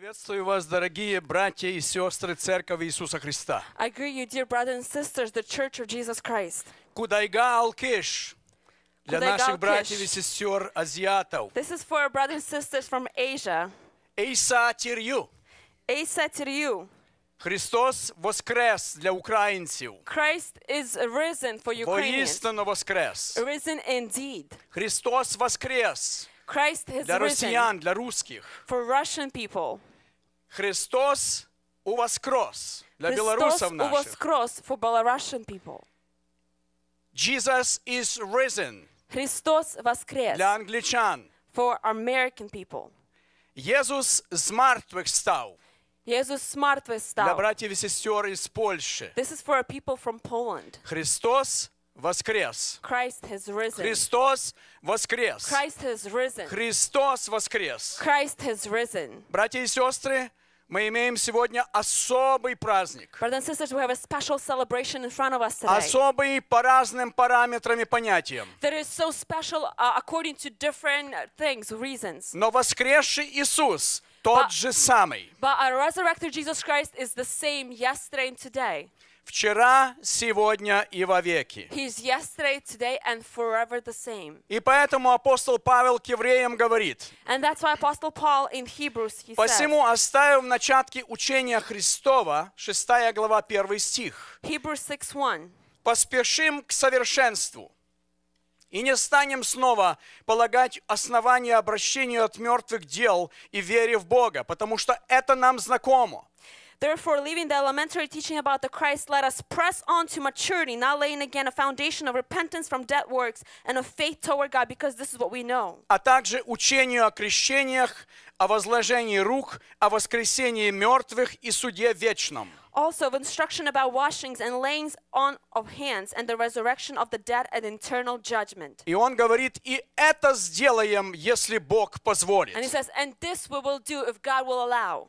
Приветствую вас, дорогие братья и сестры Церкви Иисуса Христа. I greet you, dear brothers and sisters, the Church of Jesus Christ. Кудайга Алкиш. Для наших братьев и сестер азиатов. This is for our brothers and sisters from Asia. Эйса Тирю. Эйса Тирю. Христос воскрес для украинцев. Christ is risen for Ukrainians. Воістину воскрес. Risen indeed. Христос воскрес. Christ has для росіян, для русских. For Russian people. Христос у воскрос для белорусов наших. воскрос for Belarusian people. Jesus is risen. Христос воскрес. Для англичан. For American people. Иисус з мертвих став. Иисус з мертвих став. Для братьев и сестер из Польши. This is for our people from Poland. Христос воскрес. Христос воскрес. Христос воскрес. Братья и сестры, мы имеем сегодня особый праздник. Sisters, особый по разным параметрам и понятиям. So special, uh, uh things, Но воскресший Иисус тот but, же самый. But our resurrected Jesus Christ is the same yesterday and today вчера, сегодня и вовеки. Yesterday, И поэтому апостол Павел к евреям говорит, and that's why Apostle посему says, оставив начатки учения Христова, 6 глава, 1 стих, Hebrews поспешим к совершенству, и не станем снова полагать основание обращению от мертвых дел и вере в Бога, потому что это нам знакомо. Therefore, leaving the elementary teaching about the Christ, let us press on to maturity, not laying again a foundation of repentance from dead works and of faith toward God, because this is what we know. А также учению о крещениях, о возложении рук, о воскресении мертвых и суде вечном. Also of instruction about washings and layings on of hands and the resurrection of the dead and eternal judgment. И он говорит, и это сделаем, если Бог позволит. And he says, and this we will do if God will allow.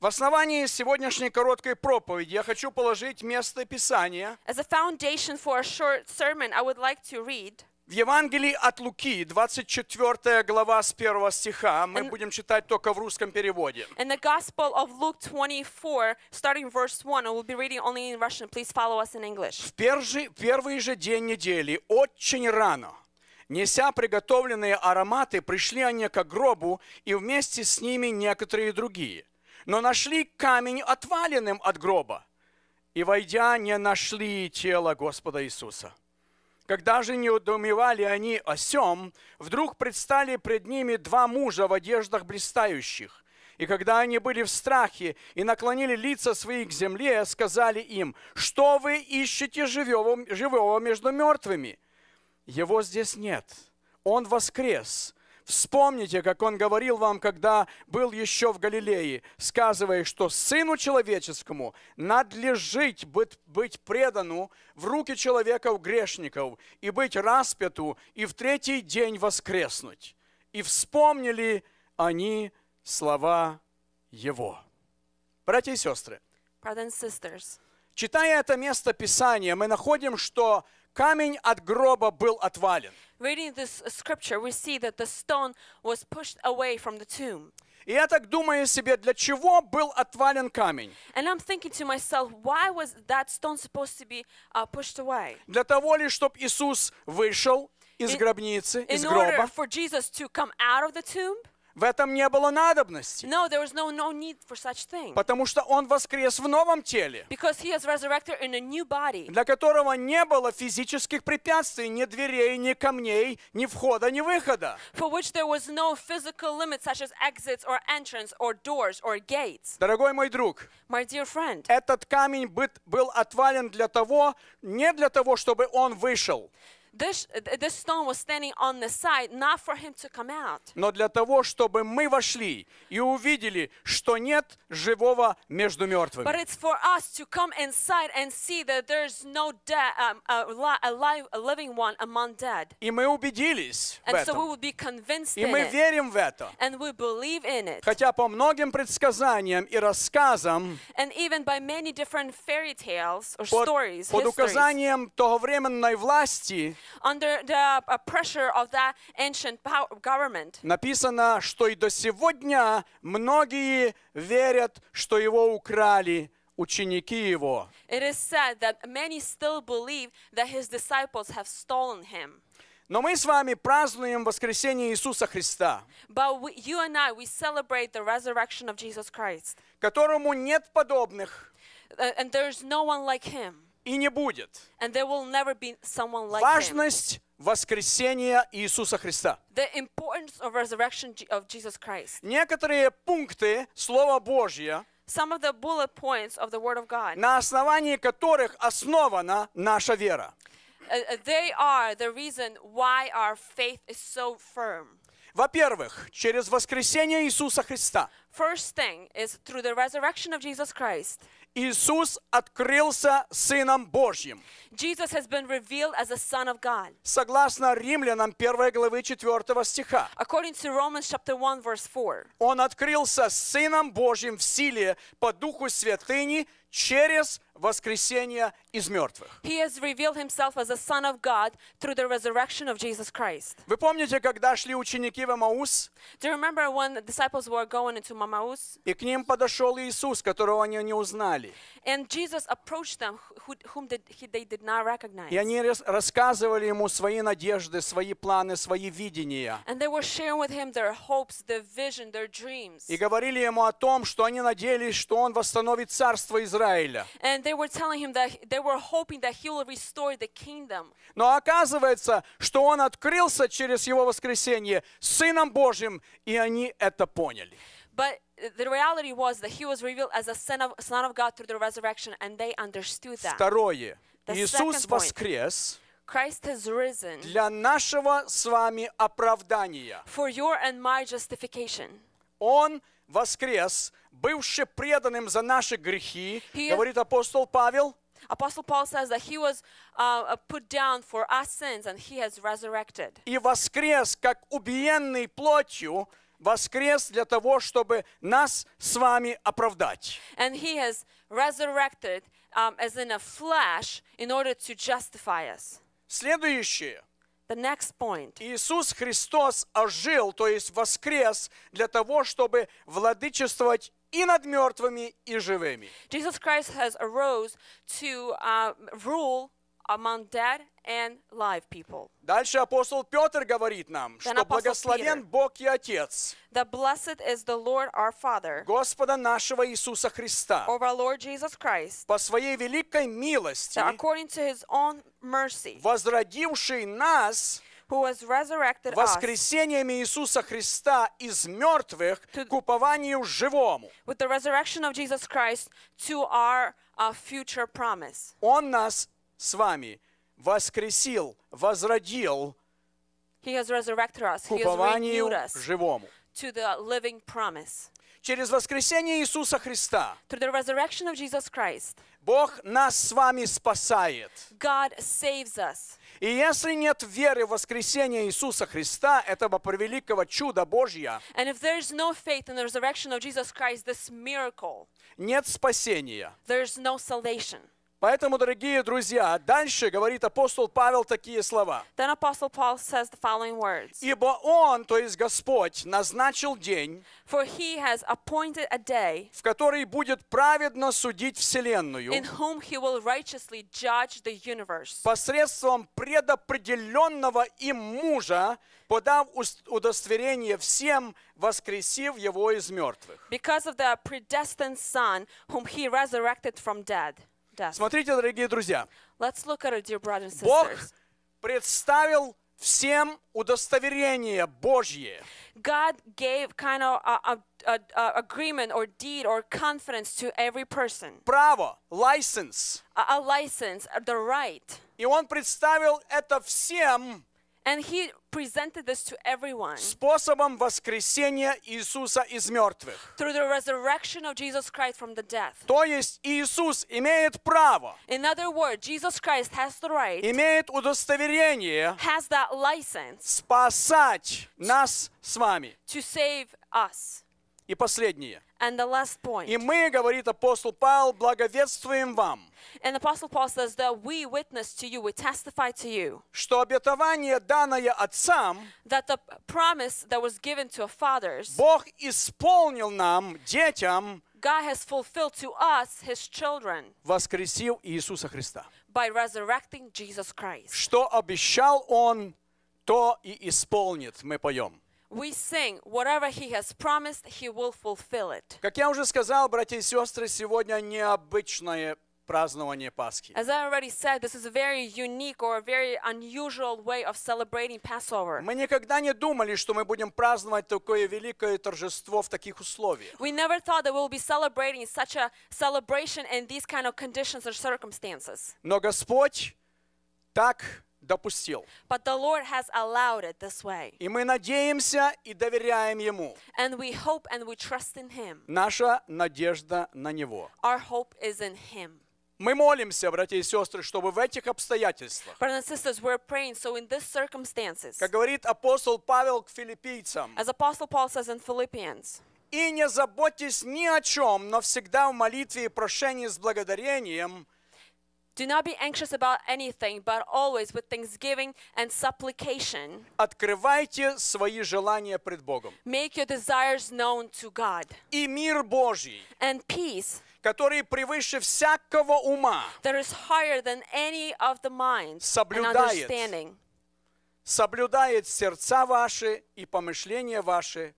В основании сегодняшней короткой проповеди я хочу положить место Писания. в Евангелии от Луки, 24 глава с 1 стиха, мы and, будем читать только в русском переводе. В первый же день недели, очень рано, неся приготовленные ароматы, пришли они к гробу, и вместе с ними некоторые другие – но нашли камень отваленным от гроба, и, войдя, не нашли тело Господа Иисуса. Когда же не удумевали они о сем, вдруг предстали пред ними два мужа в одеждах блистающих. И когда они были в страхе и наклонили лица свои к земле, сказали им, что вы ищете живого, живого между мертвыми? Его здесь нет. Он воскрес, Вспомните, как он говорил вам, когда был еще в Галилее, сказывая, что Сыну Человеческому надлежит быть, быть предану в руки человеков грешников и быть распяту и в третий день воскреснуть. И вспомнили они слова Его. Братья и сестры, Читая это место Писания, мы находим, что Камень от гроба был отвален. Reading this scripture, we see that the stone was pushed away from the tomb. И я так думаю себе, для чего был отвален камень? And I'm thinking to myself, why was that stone supposed to be uh, pushed away? Для того ли, чтобы Иисус вышел из гробницы, из гроба. In order for Jesus to come out of the tomb? В этом не было надобности. No, there was no, no need for such thing. Потому что Он воскрес в новом теле. Because he has resurrected in a new body. Для которого не было физических препятствий, ни дверей, ни камней, ни входа, ни выхода. Дорогой мой друг, My dear friend, этот камень был отвален для того, не для того, чтобы он вышел this, this stone was standing on the side, not for him to come out. Но для того, чтобы мы вошли и увидели, что нет живого между мертвыми. But it's for us to come inside and see that there's no dead, um, a, live, a living one among dead. И мы убедились and в этом. So we would be convinced и in мы верим в это. And we believe in it. Хотя по многим предсказаниям и рассказам, and even by many different fairy tales or под, stories, под указанием тоговременной власти, under the pressure of that ancient government. Написано, что и до сегодня многие верят, что его украли ученики его. It is said that many still believe that his disciples have stolen him. Но мы с вами празднуем воскресение Иисуса Христа, But we, you and I, we celebrate the resurrection of Jesus Christ, которому нет подобных. Uh, and there's no one like him и не будет. And there will never be someone like Важность him. воскресения Иисуса Христа. The importance of resurrection of Jesus Christ. Некоторые пункты Слова Божьего some of the bullet points of the Word of God. На основании которых основана наша вера. They are the reason why our faith is so firm. Во-первых, через воскресение Иисуса Христа. First thing is through the resurrection of Jesus Christ. Иисус открылся Сыном Божьим. Jesus has been revealed as a son of God. Согласно Римлянам 1 главы 4 стиха. According to Romans chapter 1 verse 4. Он открылся Сыном Божьим в силе по Духу Святыни через воскресение из мертвых. He has revealed himself as a son of God through the resurrection of Jesus Christ. Вы помните, когда шли ученики в Эмаус? Do you remember when the disciples were going into Emmaus? И к ним подошел Иисус, которого они не узнали. And Jesus approached them, who, whom did, he, they did not recognize. И они рассказывали ему свои надежды, свои планы, свои видения. And they were sharing with him their hopes, their vision, their dreams. И говорили ему о том, что они надеялись, что он восстановит царство Израиля Израиля. And they were telling him that they were hoping that he will restore the kingdom. Но оказывается, что он открылся через его воскресение Сыном Божьим, и они это поняли. But the reality was that he was revealed as a son of, son of God through the resurrection, and they understood that. Второе. The Иисус воскрес. Point, Christ has risen для нашего с вами оправдания. For your and my justification. Он воскрес воскрес, бывший преданным за наши грехи, he, говорит апостол Павел. Apostle Paul says that he was uh, put down for our sins and he has resurrected. И воскрес, как убиенный плотью, воскрес для того, чтобы нас с вами оправдать. And he has resurrected um, as in a flesh in order to justify us. Следующее – The next point. Иисус Христос ожил, то есть воскрес, для того, чтобы владычествовать и над мертвыми, и живыми. Jesus Christ has arose to uh, rule among dead and live people. Дальше апостол Петр говорит нам, Then что благословен Peter, Бог и Отец. That blessed is the Lord our Father, Господа нашего Иисуса Христа. Of our Lord Jesus Christ, по своей великой милости, that according to his own mercy, возродивший нас who has resurrected воскресением Иисуса Христа из мертвых to, к упованию живому. With the resurrection of Jesus Christ to our uh, future promise. Он нас с вами, воскресил, возродил He has resurrected us. к упованию живому. To the living promise. Через воскресение Иисуса Христа Through the resurrection of Jesus Christ, Бог нас с вами спасает. God saves us. И если нет веры в воскресение Иисуса Христа, этого превеликого чуда Божья, And if there is no faith in the resurrection of Jesus Christ, this miracle, нет спасения. There is no salvation. Поэтому, дорогие друзья, дальше говорит апостол Павел такие слова. Then Apostle Paul says the following words. Ибо он, то есть Господь, назначил день, For he has appointed a day, в который будет праведно судить вселенную, in whom he will righteously judge the universe, посредством предопределенного им мужа, подав удостоверение всем, воскресив его из мертвых. Because of the predestined son, whom he resurrected from dead. Смотрите, дорогие друзья. Let's look at it, dear brothers and sisters. Бог представил всем удостоверение Божье. God gave kind of a, a, a agreement or deed or confidence to every person. Право, license. A, a license, the right. И он представил это всем And he presented this to everyone. Способом воскресения Иисуса из мертвых. Through the resurrection of Jesus Christ from the death. То есть Иисус имеет право. In other words, Jesus Christ has the right. Имеет удостоверение. Has that license. Спасать нас с вами. To save us. И последнее. And the last point. И мы, говорит апостол Павел, благовествуем вам. And apostle Paul says that we witness to you, we testify to you. Что обетование данное отцам, that the promise that was given to our fathers, Бог исполнил нам, детям, God has fulfilled to us, His children, воскресил Иисуса Христа. By resurrecting Jesus Christ. Что обещал Он, то и исполнит, мы поем. We sing whatever he has promised, he will fulfill it. Как я уже сказал, братья и сестры, сегодня необычное празднование Пасхи. As I already said, this is a very unique or a very unusual way of celebrating Passover. Мы никогда не думали, что мы будем праздновать такое великое торжество в таких условиях. We never thought that we will be celebrating such a celebration in these kind of conditions or circumstances. Но Господь так допустил. But the Lord has allowed it this way. И мы надеемся и доверяем Ему. And we hope and we trust in Him. Наша надежда на Него. Our hope is in Him. Мы молимся, братья и сестры, чтобы в этих обстоятельствах, and sisters, we're praying, so in circumstances. как говорит апостол Павел к филиппийцам, As Apostle Paul says in Philippians. и не заботьтесь ни о чем, но всегда в молитве и прошении с благодарением – Do not be anxious about anything, but always with thanksgiving and supplication. Открывайте свои желания пред Богом. Make your desires known to God. И мир Божий. And peace. Который превыше всякого ума. That is higher than any of the mind. Соблюдает. And understanding. Соблюдает сердца ваши и помышления ваши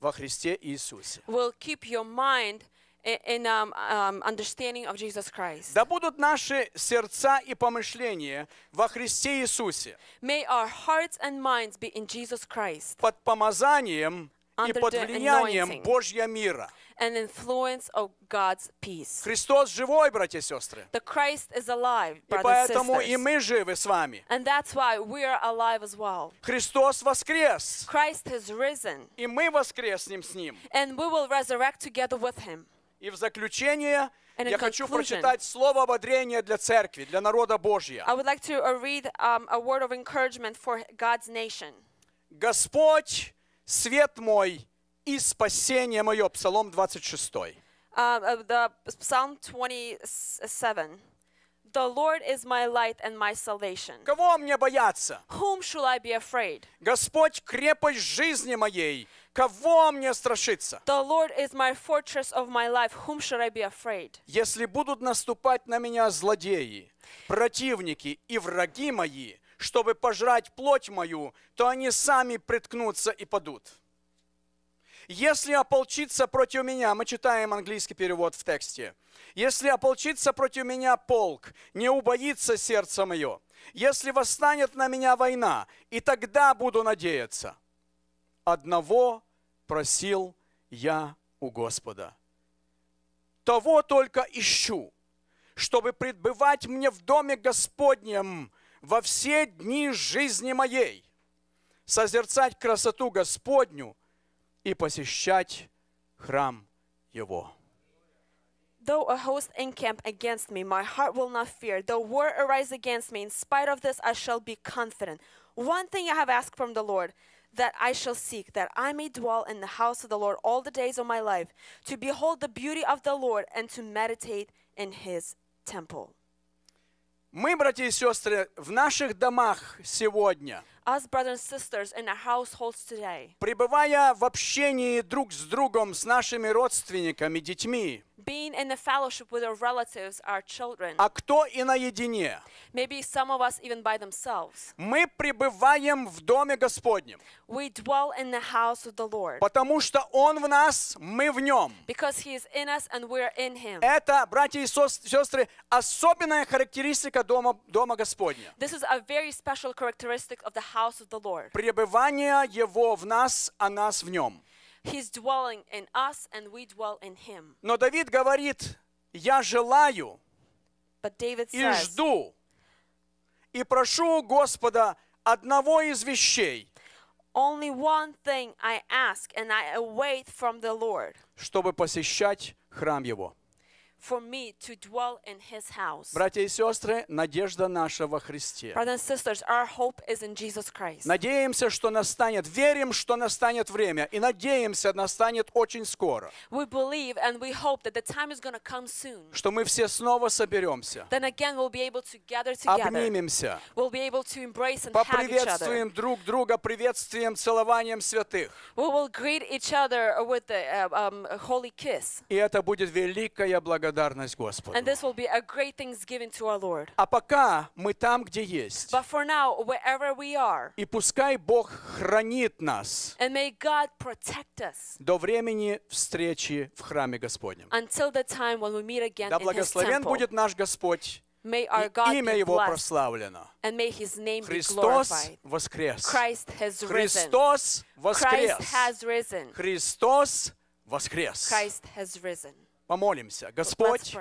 во Христе Иисусе. Will keep your mind in um, um, understanding of Jesus Christ. Да будут наши сердца и помышления во Христе Иисусе. May our hearts and minds be in Jesus Christ. Под помазанием и под влиянием Божья мира. And influence of God's peace. Христос живой, братья и сестры. The Christ is alive, и поэтому и мы живы с вами. And that's why we are alive as well. Христос воскрес. Christ has risen. И мы воскреснем с Ним. And we will resurrect together with Him. И в заключение я хочу прочитать слово ободрения для церкви, для народа Божьего. like uh, um, Господь, свет мой и спасение мое. Псалом 26. Um, uh, the Psalm 27. The Lord is my light and my salvation. Кого мне бояться? Whom should I be afraid? Господь крепость жизни моей Кого мне страшиться? The Lord is my fortress of my life. Whom should I be afraid? Если будут наступать на меня злодеи, противники и враги мои, чтобы пожрать плоть мою, то они сами приткнутся и падут. Если ополчится против меня, мы читаем английский перевод в тексте. Если ополчится против меня полк, не убоится сердце мое. Если восстанет на меня война, и тогда буду надеяться одного просил я у Господа. Того только ищу, чтобы предбывать мне в доме Господнем во все дни жизни моей, созерцать красоту Господню и посещать храм Его. Though a host encamp against me, my heart will not fear. Though war arise against me, in spite of this I shall be confident. One thing I have asked from the Lord, that I shall seek, that I may dwell in the house of the Lord all the days of my life, to behold the beauty of the Lord and to meditate in his temple. Мы, братья и сестры, в наших домах сегодня – us, brothers and sisters, in our households today. Пребывая в общении друг с другом с нашими родственниками, детьми. Being in the fellowship with our relatives, our children. А кто и наедине. Maybe some of us even by themselves. Мы пребываем в доме Господнем. We dwell in the house of the Lord. Потому что Он в нас, мы в Нем. Because He is in us and we are in Him. Это, братья и сестры, особенная характеристика дома, дома Господня. This is a very special characteristic of the house house of the Lord. Пребывание Его в нас, а нас в Нем. He's dwelling in us, and we dwell in Him. Но Давид говорит, я желаю But David и says, жду и прошу Господа одного из вещей, Only one thing I ask, and I await from the Lord, чтобы посещать храм Его for me to dwell in his house. Братья и сестры, надежда наша во Христе. Brothers and sisters, our hope is in Jesus Christ. Надеемся, что настанет, верим, что настанет время, и надеемся, настанет очень скоро. We believe and we hope that the time is going to come soon. Что мы все снова соберемся. Then again we'll be able to gather together. Обнимемся. We'll be able to embrace and Поприветствуем hug each other. друг друга приветствием, целованием святых. We will greet each other with the uh, um, holy kiss. И это будет великая благодать благодарность Господу. And this will be А пока мы там, где есть. But for now, wherever we are. И пускай Бог хранит нас. And may God protect us. До времени встречи в храме Господнем. Until the time when we meet again да благословен будет наш Господь. May our God имя Его прославлено. And may His name Христос воскрес. Christ has risen. Христос воскрес. Christ has risen. Христос воскрес. Christ has risen. Помолимся. Господь,